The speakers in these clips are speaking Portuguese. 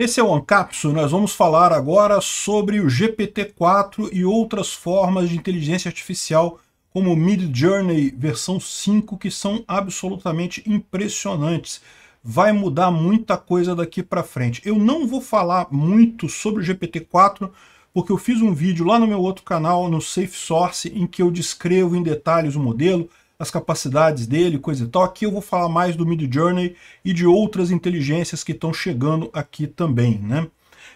Esse é o Ancapsu, nós vamos falar agora sobre o GPT-4 e outras formas de inteligência artificial como o Mid Journey versão 5 que são absolutamente impressionantes. Vai mudar muita coisa daqui para frente. Eu não vou falar muito sobre o GPT-4 porque eu fiz um vídeo lá no meu outro canal, no Safe Source, em que eu descrevo em detalhes o modelo, as capacidades dele, coisa e tal. Aqui eu vou falar mais do Mid Journey e de outras inteligências que estão chegando aqui também, né?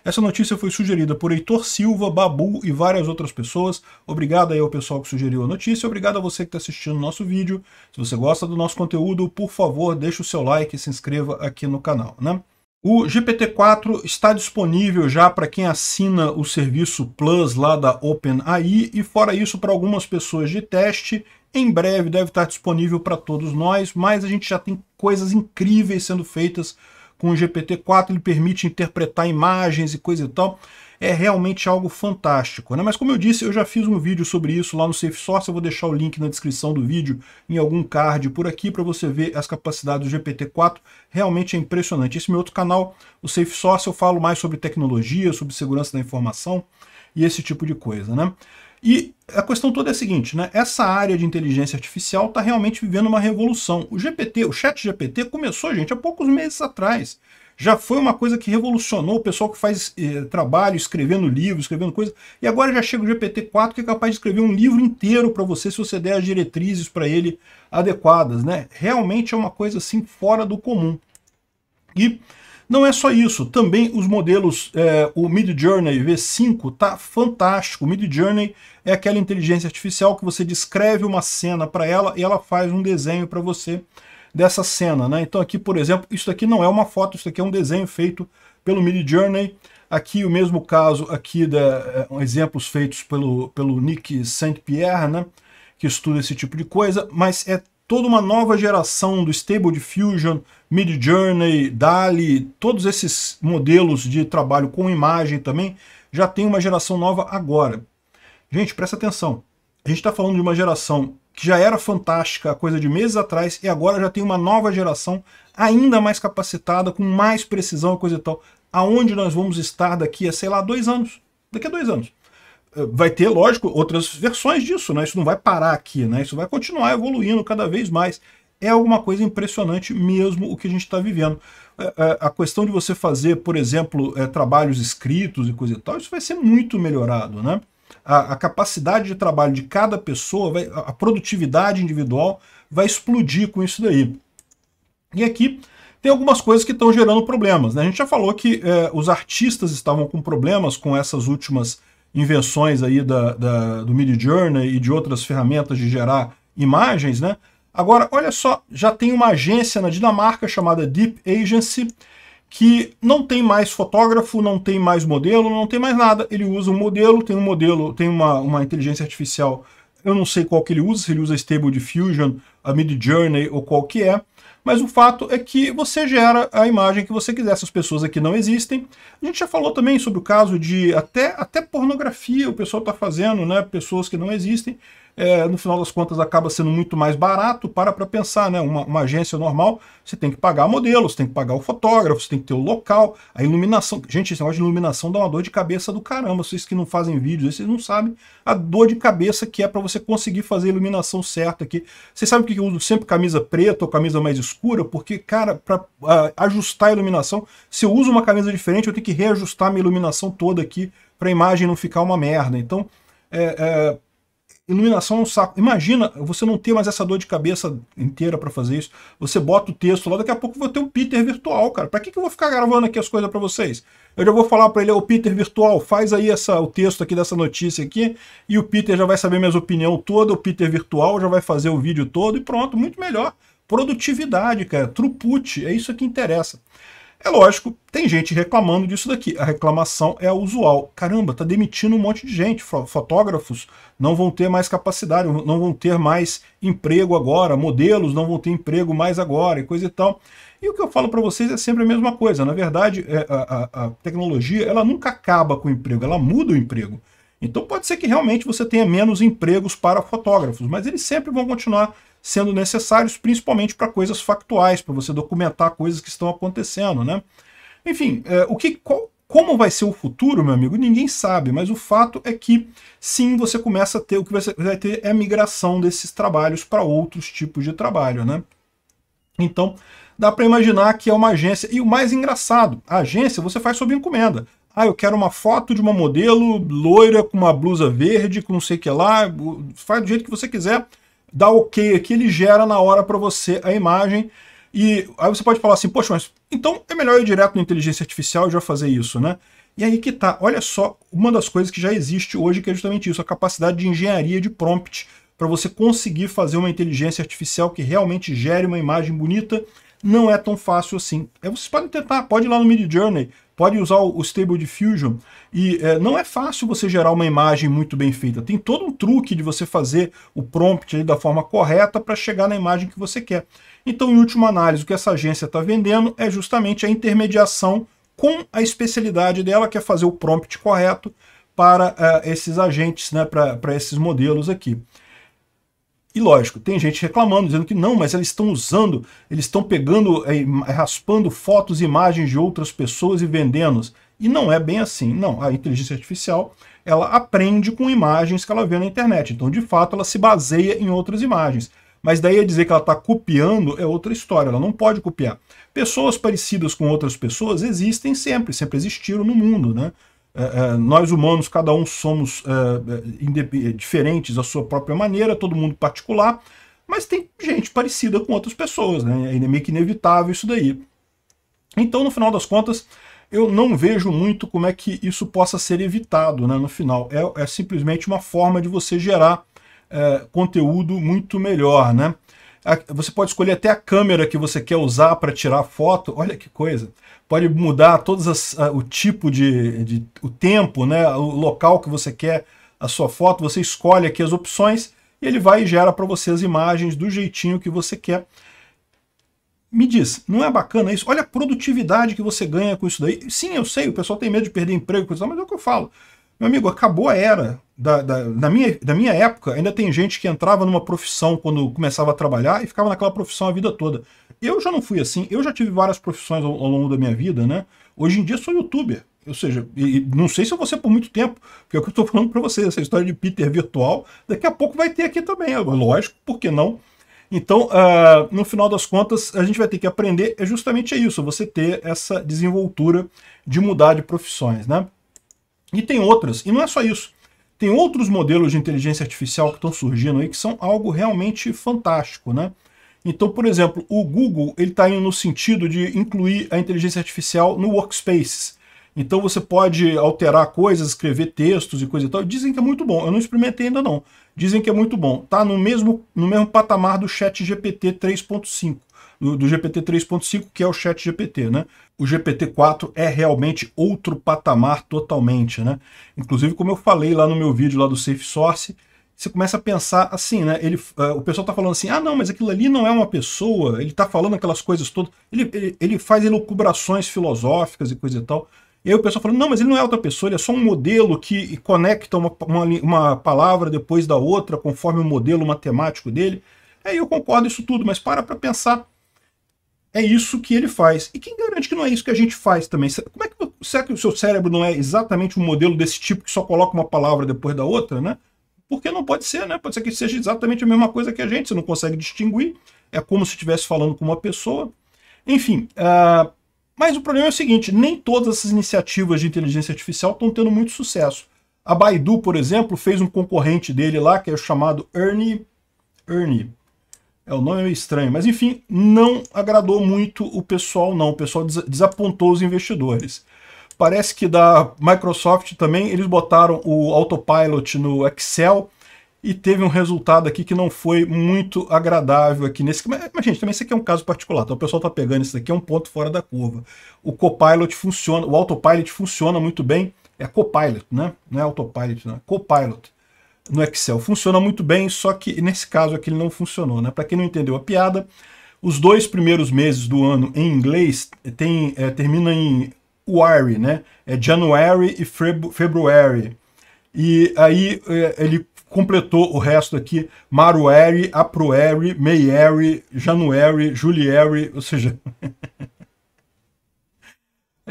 Essa notícia foi sugerida por Heitor Silva, Babu e várias outras pessoas. Obrigado aí ao pessoal que sugeriu a notícia, obrigado a você que está assistindo o nosso vídeo. Se você gosta do nosso conteúdo, por favor, deixe o seu like e se inscreva aqui no canal, né? O GPT-4 está disponível já para quem assina o serviço Plus lá da OpenAI e fora isso para algumas pessoas de teste em breve deve estar disponível para todos nós, mas a gente já tem coisas incríveis sendo feitas com o GPT-4, ele permite interpretar imagens e coisa e tal. É realmente algo fantástico. Né? Mas como eu disse, eu já fiz um vídeo sobre isso lá no Safe Source, eu vou deixar o link na descrição do vídeo, em algum card por aqui, para você ver as capacidades do GPT-4. Realmente é impressionante. Esse é meu outro canal, o Safe Source, eu falo mais sobre tecnologia, sobre segurança da informação e esse tipo de coisa. Né? E a questão toda é a seguinte, né? Essa área de inteligência artificial está realmente vivendo uma revolução. O GPT, o Chat GPT começou, gente, há poucos meses atrás. Já foi uma coisa que revolucionou o pessoal que faz eh, trabalho escrevendo livros, escrevendo coisa. E agora já chega o GPT-4 que é capaz de escrever um livro inteiro para você se você der as diretrizes para ele adequadas, né? Realmente é uma coisa assim fora do comum. E não é só isso, também os modelos, é, o Mid Journey V5 tá fantástico. O Mid Journey é aquela inteligência artificial que você descreve uma cena para ela e ela faz um desenho para você dessa cena. Né? Então aqui, por exemplo, isso aqui não é uma foto, isso aqui é um desenho feito pelo Mid Journey. Aqui o mesmo caso aqui, da, é, exemplos feitos pelo, pelo Nick Saint-Pierre, né? que estuda esse tipo de coisa, mas é toda uma nova geração do Stable Diffusion, Mid Journey, DALI, todos esses modelos de trabalho com imagem também, já tem uma geração nova agora. Gente, presta atenção. A gente está falando de uma geração que já era fantástica há coisa de meses atrás e agora já tem uma nova geração ainda mais capacitada, com mais precisão e coisa e tal. Aonde nós vamos estar daqui a, sei lá, dois anos? Daqui a dois anos vai ter, lógico, outras versões disso, né? Isso não vai parar aqui, né? Isso vai continuar evoluindo cada vez mais. É alguma coisa impressionante mesmo o que a gente está vivendo. É, é, a questão de você fazer, por exemplo, é, trabalhos escritos e coisa e tal, isso vai ser muito melhorado, né? A, a capacidade de trabalho de cada pessoa, vai, a produtividade individual vai explodir com isso daí. E aqui tem algumas coisas que estão gerando problemas, né? A gente já falou que é, os artistas estavam com problemas com essas últimas invenções aí da, da, do Mid Journey e de outras ferramentas de gerar imagens, né? Agora, olha só, já tem uma agência na Dinamarca chamada Deep Agency que não tem mais fotógrafo, não tem mais modelo, não tem mais nada. Ele usa um modelo, tem um modelo, tem uma, uma inteligência artificial, eu não sei qual que ele usa, se ele usa Stable Diffusion, a Mid Journey ou qual que é, mas o fato é que você gera a imagem que você quiser, essas pessoas aqui não existem. A gente já falou também sobre o caso de até, até pornografia o pessoal está fazendo, né? pessoas que não existem é, no final das contas acaba sendo muito mais barato, para para pensar, né? Uma, uma, agência normal, você tem que pagar modelo, você tem que pagar o fotógrafo, você tem que ter o local, a iluminação. Gente, esse negócio de iluminação dá uma dor de cabeça do caramba. Vocês que não fazem vídeos, vocês não sabem a dor de cabeça que é para você conseguir fazer a iluminação certa aqui. Vocês sabem que eu uso sempre camisa preta ou camisa mais escura, porque, cara, para uh, ah, ajustar a iluminação, se eu uso uma camisa diferente, eu tenho que reajustar minha iluminação toda aqui para a imagem não ficar uma merda. Então, é, é iluminação é um saco. Imagina você não ter mais essa dor de cabeça inteira para fazer isso. Você bota o texto lá, daqui a pouco eu vou ter um Peter virtual, cara. Para que, que eu vou ficar gravando aqui as coisas para vocês? Eu já vou falar para ele, o Peter virtual, faz aí essa, o texto aqui dessa notícia aqui, e o Peter já vai saber minhas opinião toda, o Peter virtual já vai fazer o vídeo todo e pronto, muito melhor. Produtividade, cara, throughput, é isso que interessa. É lógico, tem gente reclamando disso daqui. A reclamação é a usual. Caramba, tá demitindo um monte de gente. Fotógrafos não vão ter mais capacidade, não vão ter mais emprego agora. Modelos não vão ter emprego mais agora e coisa e tal. E o que eu falo para vocês é sempre a mesma coisa. Na verdade, é, a, a, a tecnologia ela nunca acaba com o emprego, ela muda o emprego. Então pode ser que realmente você tenha menos empregos para fotógrafos, mas eles sempre vão continuar sendo necessários principalmente para coisas factuais, para você documentar coisas que estão acontecendo, né? Enfim, é, o que, qual, como vai ser o futuro, meu amigo, ninguém sabe, mas o fato é que sim, você começa a ter, o que você vai ter é a migração desses trabalhos para outros tipos de trabalho, né? Então, dá para imaginar que é uma agência, e o mais engraçado, a agência você faz sob encomenda. Ah, eu quero uma foto de uma modelo loira com uma blusa verde, com não sei o que lá, faz do jeito que você quiser, dá OK aqui, ele gera na hora para você a imagem. E aí você pode falar assim, poxa, mas então é melhor ir direto na inteligência artificial e já fazer isso, né? E aí que tá, olha só, uma das coisas que já existe hoje que é justamente isso, a capacidade de engenharia de prompt, para você conseguir fazer uma inteligência artificial que realmente gere uma imagem bonita, não é tão fácil assim. Aí é, vocês podem tentar, pode ir lá no Midjourney pode usar o Stable Diffusion e é, não é fácil você gerar uma imagem muito bem feita. Tem todo um truque de você fazer o prompt da forma correta para chegar na imagem que você quer. Então, em última análise, o que essa agência está vendendo é justamente a intermediação com a especialidade dela, que é fazer o prompt correto para uh, esses agentes, né, para esses modelos aqui. E lógico, tem gente reclamando, dizendo que não, mas eles estão usando, eles estão pegando, é, raspando fotos e imagens de outras pessoas e vendendo. -os. E não é bem assim, não. A inteligência artificial, ela aprende com imagens que ela vê na internet. Então, de fato, ela se baseia em outras imagens. Mas daí a dizer que ela está copiando é outra história, ela não pode copiar. Pessoas parecidas com outras pessoas existem sempre, sempre existiram no mundo, né? É, é, nós humanos, cada um somos é, diferentes à sua própria maneira, todo mundo particular, mas tem gente parecida com outras pessoas, né? É meio que inevitável isso daí. Então, no final das contas, eu não vejo muito como é que isso possa ser evitado, né? No final, é, é simplesmente uma forma de você gerar conteúdo muito melhor, né? Você pode escolher até a câmera que você quer usar para tirar foto. Olha que coisa pode mudar todas as, a, o tipo de, de, o tempo, né, o local que você quer a sua foto, você escolhe aqui as opções e ele vai e gera para você as imagens do jeitinho que você quer. Me diz, não é bacana isso? Olha a produtividade que você ganha com isso daí. Sim, eu sei, o pessoal tem medo de perder emprego, coisa, mas é o que eu falo. Meu amigo, acabou a era. Da, da, na, minha, da minha época, ainda tem gente que entrava numa profissão quando começava a trabalhar e ficava naquela profissão a vida toda. Eu já não fui assim, eu já tive várias profissões ao, ao longo da minha vida, né? Hoje em dia sou youtuber, ou seja, e, não sei se eu vou ser por muito tempo, porque é o que eu estou falando para vocês, essa história de Peter virtual, daqui a pouco vai ter aqui também, é lógico, por que não? Então, uh, no final das contas, a gente vai ter que aprender é justamente isso, você ter essa desenvoltura de mudar de profissões, né? E tem outras, e não é só isso. Tem outros modelos de inteligência artificial que estão surgindo aí que são algo realmente fantástico, né? Então, por exemplo, o Google ele está indo no sentido de incluir a inteligência artificial no workspace. Então você pode alterar coisas, escrever textos e coisa e tal. Dizem que é muito bom. Eu não experimentei ainda não. Dizem que é muito bom. Está no mesmo, no mesmo patamar do Chat GPT 3.5. Do, do GPT 3.5, que é o Chat GPT, né? O GPT 4 é realmente outro patamar totalmente, né? Inclusive, como eu falei lá no meu vídeo lá do Safe Source, você começa a pensar assim, né? Ele, uh, o pessoal tá falando assim, ah, não, mas aquilo ali não é uma pessoa, ele tá falando aquelas coisas todas, ele, ele, ele faz elucubrações filosóficas e coisa e tal. E aí o pessoal falando, não, mas ele não é outra pessoa, ele é só um modelo que conecta uma, uma, uma palavra depois da outra, conforme o modelo matemático dele. Aí eu concordo isso tudo, mas para para pensar. É isso que ele faz. E quem garante que não é isso que a gente faz também? Como é que, será que o seu cérebro não é exatamente um modelo desse tipo que só coloca uma palavra depois da outra, né? Porque não pode ser, né? Pode ser que seja exatamente a mesma coisa que a gente, você não consegue distinguir, é como se estivesse falando com uma pessoa. Enfim, uh, mas o problema é o seguinte, nem todas essas iniciativas de inteligência artificial estão tendo muito sucesso. A Baidu, por exemplo, fez um concorrente dele lá, que é o chamado Ernie... Ernie... É, o nome é estranho, mas enfim, não agradou muito o pessoal não, o pessoal des desapontou os investidores. Parece que da Microsoft também, eles botaram o Autopilot no Excel e teve um resultado aqui que não foi muito agradável aqui nesse... Mas, mas gente, também isso aqui é um caso particular, então O pessoal está pegando isso daqui, é um ponto fora da curva. O Copilot funciona, o Autopilot funciona muito bem, é Copilot, né? Não é Autopilot, não, é Copilot no Excel. Funciona muito bem, só que nesse caso aqui ele não funcionou, né? Para quem não entendeu a piada, os dois primeiros meses do ano em inglês tem, é, termina em January, né? É January e February. E aí é, ele completou o resto aqui, Maruary, Aproary, Mayary, January, Juliary, ou seja...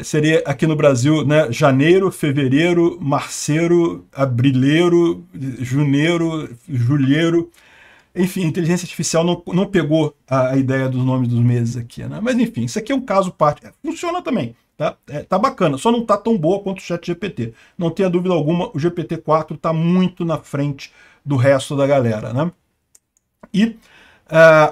seria aqui no Brasil, né, janeiro, fevereiro, marceiro, abrileiro, juneiro, julheiro. Enfim, a inteligência artificial não, não pegou a, a, ideia dos nomes dos meses aqui, né? Mas enfim, isso aqui é um caso parte. Funciona também. Tá, é, tá bacana, só não tá tão boa quanto o chat GPT. Não tenha dúvida alguma, o GPT-4 tá muito na frente do resto da galera, né? E, uh,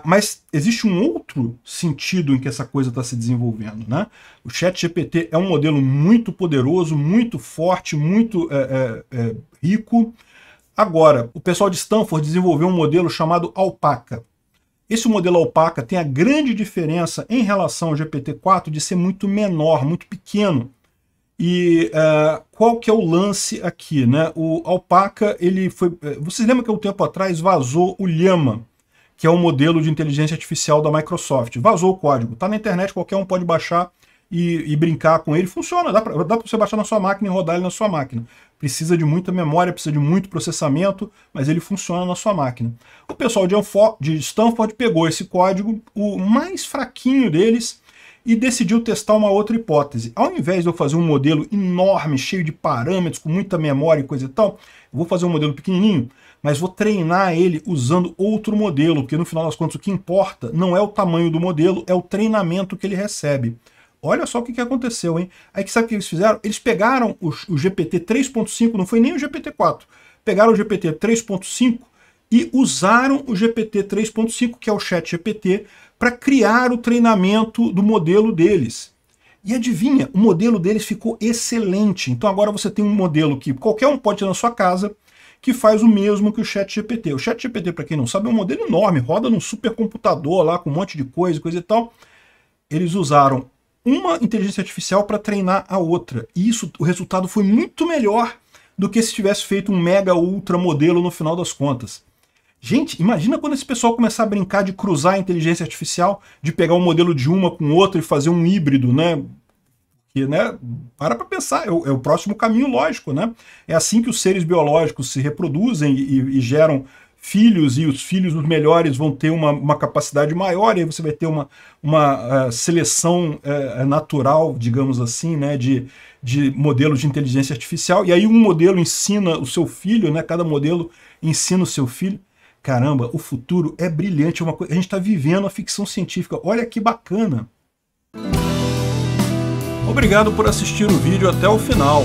mas existe um outro sentido em que essa coisa está se desenvolvendo, né? O chat GPT é um modelo muito poderoso, muito forte, muito é, é, é, rico. Agora, o pessoal de Stanford desenvolveu um modelo chamado Alpaca. Esse modelo alpaca tem a grande diferença em relação ao GPT-4 de ser muito menor, muito pequeno. E uh, qual que é o lance aqui? Né? O alpaca, ele foi... É, vocês lembram que um tempo atrás vazou o Llama, que é um modelo de inteligência artificial da Microsoft. Vazou o código. Está na internet, qualquer um pode baixar e, e brincar com ele, funciona. Dá para você baixar na sua máquina e rodar ele na sua máquina. Precisa de muita memória, precisa de muito processamento, mas ele funciona na sua máquina. O pessoal de, Anfo, de Stanford pegou esse código, o mais fraquinho deles, e decidiu testar uma outra hipótese. Ao invés de eu fazer um modelo enorme, cheio de parâmetros, com muita memória e coisa e tal, eu vou fazer um modelo pequenininho, mas vou treinar ele usando outro modelo, porque no final das contas o que importa não é o tamanho do modelo, é o treinamento que ele recebe. Olha só o que, que aconteceu, hein? Aí que sabe o que eles fizeram? Eles pegaram o, o GPT 3.5, não foi nem o GPT 4. Pegaram o GPT 3.5 e usaram o GPT 3.5, que é o Chat GPT, para criar o treinamento do modelo deles. E adivinha, o modelo deles ficou excelente. Então agora você tem um modelo que qualquer um pode ter na sua casa, que faz o mesmo que o ChatGPT. O ChatGPT, para quem não sabe, é um modelo enorme, roda num supercomputador lá com um monte de coisa, coisa e tal. Eles usaram uma inteligência artificial para treinar a outra. E isso, o resultado foi muito melhor do que se tivesse feito um mega ultra modelo no final das contas. Gente, imagina quando esse pessoal começar a brincar de cruzar a inteligência artificial, de pegar um modelo de uma com outra e fazer um híbrido, né? Que, né, para para pensar, é o, é o, próximo caminho lógico, né? É assim que os seres biológicos se reproduzem e, e geram filhos e os filhos os melhores vão ter uma, uma capacidade maior e aí você vai ter uma, uma uh, seleção uh, natural, digamos assim, né, de, de modelos de inteligência artificial. E aí um modelo ensina o seu filho, né, cada modelo ensina o seu filho. Caramba, o futuro é brilhante, é uma coisa, a gente está vivendo a ficção científica. Olha que bacana! Obrigado por assistir o vídeo até o final.